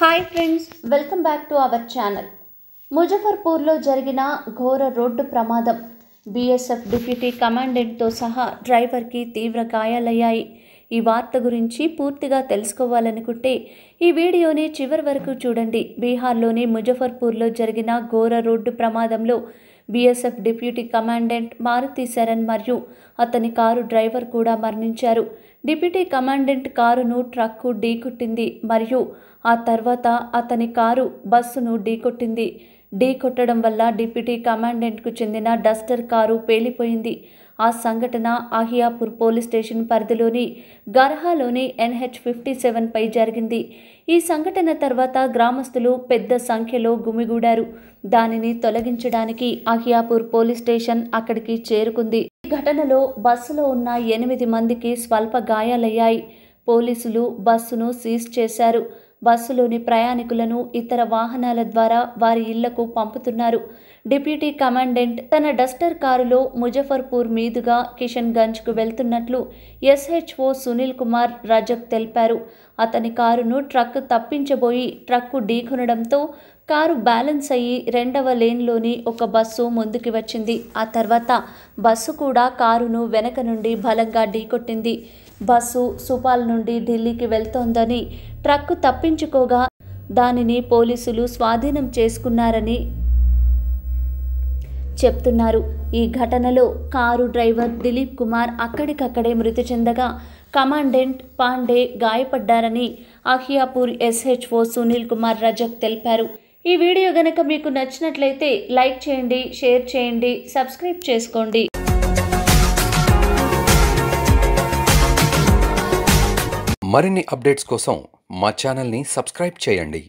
hi friends welcome back to our channel ముజఫర్పూర్లో జరిగిన ఘోర రోడ్డు ప్రమాదం బీఎస్ఎఫ్ డిప్యూటీ కమాండెంట్తో సహా డ్రైవర్కి తీవ్ర గాయాలయ్యాయి ఈ వార్త గురించి పూర్తిగా తెలుసుకోవాలనుకుంటే ఈ వీడియోని చివరి వరకు చూడండి బీహార్లోని ముజఫర్పూర్లో జరిగిన ఘోర రోడ్డు ప్రమాదంలో BSF deputy commandant Maruti Sharan మరియు అతని కారు డ్రైవర్ కూడా మరణించారు డిప్యూటీ కమాండెంట్ కారును ట్రక్కు ఢీకొట్టింది మరియు ఆ తర్వాత అతని కారు బస్సును ఢీకొట్టింది ఢీ కొట్టడం వల్ల డిప్యూటీ కమాండెంట్కు చెందిన డస్టర్ కారు పేలిపోయింది ఆ సంఘటన ఆహియాపూర్ పోలీస్ స్టేషన్ పరిధిలోని గర్హాలోని ఎన్హెచ్ ఫిఫ్టీ సెవెన్పై జరిగింది ఈ సంఘటన తర్వాత గ్రామస్తులు పెద్ద సంఖ్యలో గుమిగూడారు దానిని తొలగించడానికి ఆహియాపూర్ పోలీస్ స్టేషన్ అక్కడికి చేరుకుంది ఈ ఘటనలో బస్సులో ఉన్న ఎనిమిది మందికి స్వల్ప గాయాలయ్యాయి పోలీసులు బస్సును సీజ్ చేశారు బస్సులోని ప్రయాణికులను ఇతర వాహనాల ద్వారా వారి ఇళ్లకు పంపుతున్నారు డిప్యూటీ కమాండెంట్ తన డస్టర్ కారులో ముజఫర్పూర్ మీదుగా కిషన్గంజ్కు వెళ్తున్నట్లు ఎస్హెచ్ఓ సునీల్ కుమార్ రజక్ తెలిపారు అతని కారును ట్రక్ తప్పించబోయి ట్రక్కు ఢీకొనడంతో కారు బ్యాలెన్స్ అయ్యి రెండవ లేన్లోని ఒక బస్సు ముందుకి వచ్చింది ఆ తర్వాత బస్సు కూడా కారును వెనక నుండి బలంగా ఢీకొట్టింది బస్సు సుపాల్ నుండి ఢిల్లీకి వెళ్తోందని ట్రక్ తప్పించుకోగా దానిని పోలీసులు స్వాధీనం చేసుకున్నారని చెప్తున్నారు ఈ ఘటనలో కారు డ్రైవర్ దిలీప్ కుమార్ అక్కడికక్కడే మృతి చెందగా కమాండెంట్ పాండే గాయపడ్డారని అహియాపూర్ ఎస్హెచ్ఓ సునీల్ కుమార్ రజక్ తెలిపారు ఈ వీడియో గనక మీకు నచ్చినట్లయితే లైక్ చేయండి షేర్ చేయండి సబ్స్క్రైబ్ చేసుకోండి మరిన్ని అప్డేట్స్ కోసం మా ఛానల్ని సబ్స్క్రైబ్ చేయండి